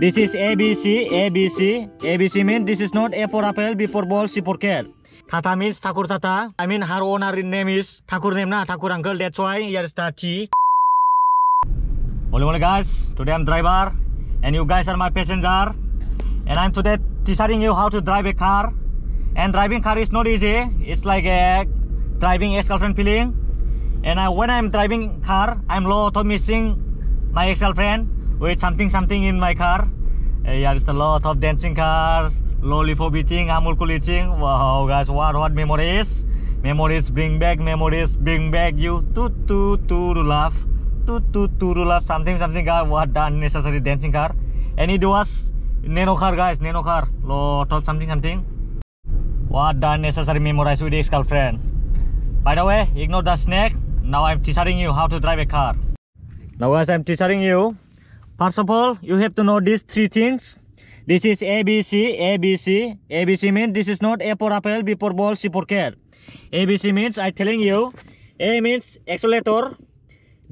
This is ABC, ABC. ABC means this is not A for apple, B for ball, C for cat. Tata means Takur Tata. I mean her owner name is Takur. name na, Takur uncle. That's why here is Tati. Hello, hello guys. Today I'm driver and you guys are my passenger. And I'm today teaching you how to drive a car. And driving car is not easy. It's like a driving ex-girlfriend feeling. And I, when I'm driving car, I'm low auto missing my ex-girlfriend with something something in my car here is a lot of dancing cars. car for eating amulkul eating wow guys what what memories memories bring back memories bring back you to to to love to to to love something something guys what the unnecessary dancing car and it was nano car guys nano car lot of something something what the necessary memorize with this girlfriend by the way ignore the snake now i'm teaching you how to drive a car now guys i'm teaching you First of all, you have to know these three things. This is ABC, ABC, ABC means this is not A for apple, B for ball, C for cat. ABC means i telling you, A means accelerator,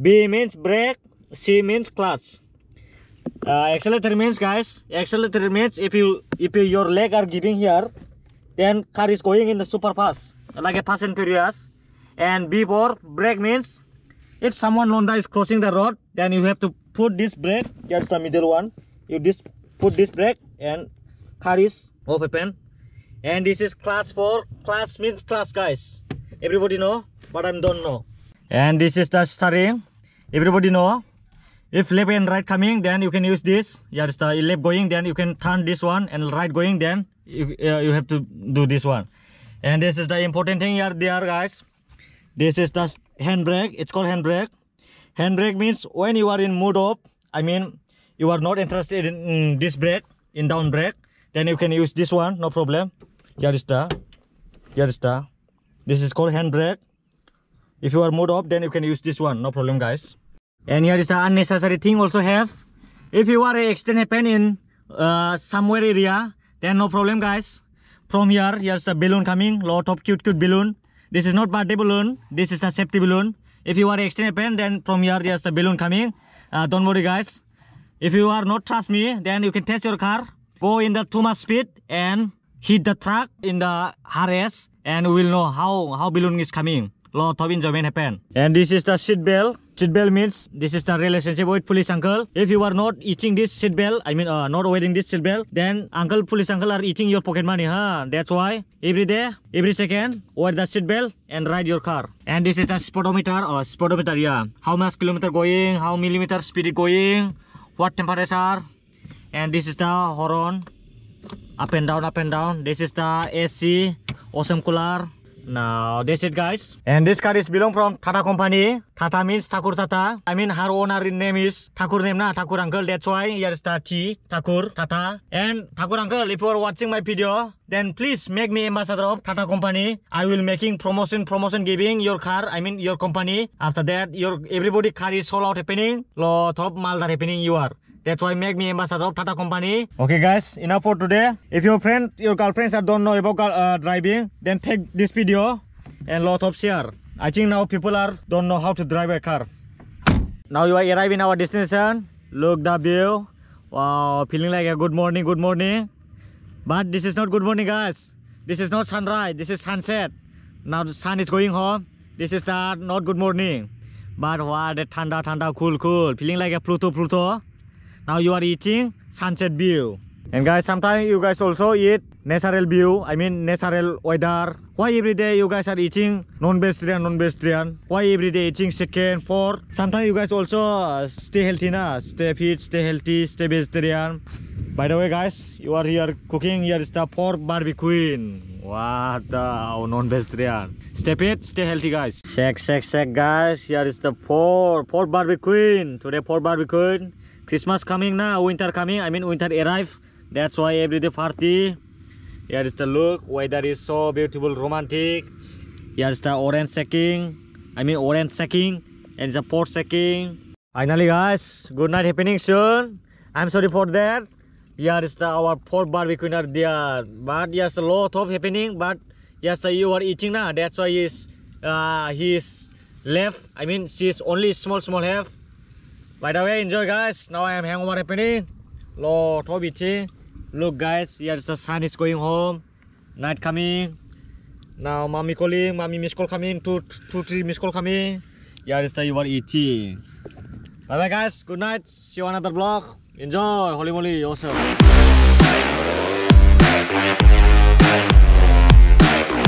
B means brake, C means clutch. Uh, accelerator means guys, accelerator means if you if you, your leg are giving here, then car is going in the super fast, like a fast and furious. And B for brake means if someone Londa is crossing the road, then you have to put this brake that's the middle one you just put this brake and car is pen and this is class 4 class means class guys everybody know but i don't know and this is the steering everybody know if left and right coming then you can use this yeah the left going then you can turn this one and right going then you, uh, you have to do this one and this is the important thing here there guys this is the handbrake it's called handbrake handbrake means when you are in mood of i mean you are not interested in, in this brake in down brake then you can use this one no problem here is the here is the this is called handbrake if you are mood of, then you can use this one no problem guys and here is the unnecessary thing also have if you are a pen in uh, somewhere area then no problem guys from here here's the balloon coming lot of cute cute balloon this is not birthday balloon this is the safety balloon if you are extended pen then from here there's a balloon coming uh, don't worry guys if you are not trust me then you can test your car go in the too much speed and hit the truck in the harness and we will know how how balloon is coming low top enjoyment happen. And this is the seat belt. Seat belt means this is the relationship with police uncle. If you are not eating this seat belt, I mean uh, not wearing this seat belt, then uncle police uncle are eating your pocket money, huh? That's why every day, every second, wear the seat belt and ride your car. And this is the speedometer or uh, speedometer, yeah. How much kilometer going, how millimeter speed going, what temperature, and this is the horn. Up and down, up and down. This is the AC, awesome cooler. Now that's it guys. And this car is belong from Tata company. Tata means Takur Tata. I mean her owner name is Takur. name na Takur uncle. That's why here is the T Takur Tata. And Takur uncle, if you are watching my video, then please make me ambassador of Tata company. I will making promotion promotion giving your car. I mean your company. After that, your everybody car is sold out happening. Lot of mal happening you are. That's why make me ambassador of Tata Company. Okay guys, enough for today. If your friend, your girlfriends don't know about uh, driving, then take this video and lot of share. I think now people are don't know how to drive a car. Now you are arriving our destination. Look the view. Wow, feeling like a good morning, good morning. But this is not good morning guys. This is not sunrise, this is sunset. Now the sun is going home. This is not, not good morning. But wow, the thunder, thunder, cool, cool. Feeling like a Pluto, Pluto now you are eating sunset view and guys sometimes you guys also eat natural view i mean natural weather why every day you guys are eating non-vegetarian non-vegetarian why every day eating chicken For sometimes you guys also uh, stay healthy na stay fit stay healthy stay vegetarian by the way guys you are here cooking here is the pork barbecue what the oh, non-vegetarian stay fit stay healthy guys shake shake shake guys here is the pork pork barbecue today pork barbecue Christmas coming now, winter coming. I mean winter arrive. That's why every day party. Here is the look. Weather is so beautiful, romantic. Here is the orange sacking. I mean orange sacking and the port sacking. Finally, guys, good night happening soon. I'm sorry for that. Here is the our port barbecue are there, but yes, a lot of happening. But yes, you are eating now. That's why is uh, he's left. I mean, she's only small, small half. By the way, enjoy guys. Now I am hangover happening. Lo Tobichi. Look guys, here the sun is going home. Night coming. Now mommy calling, mommy miss call coming, two two three miss call coming. Here is the you are eating. Bye bye guys, good night. See you on another vlog. Enjoy, holy moly, awesome.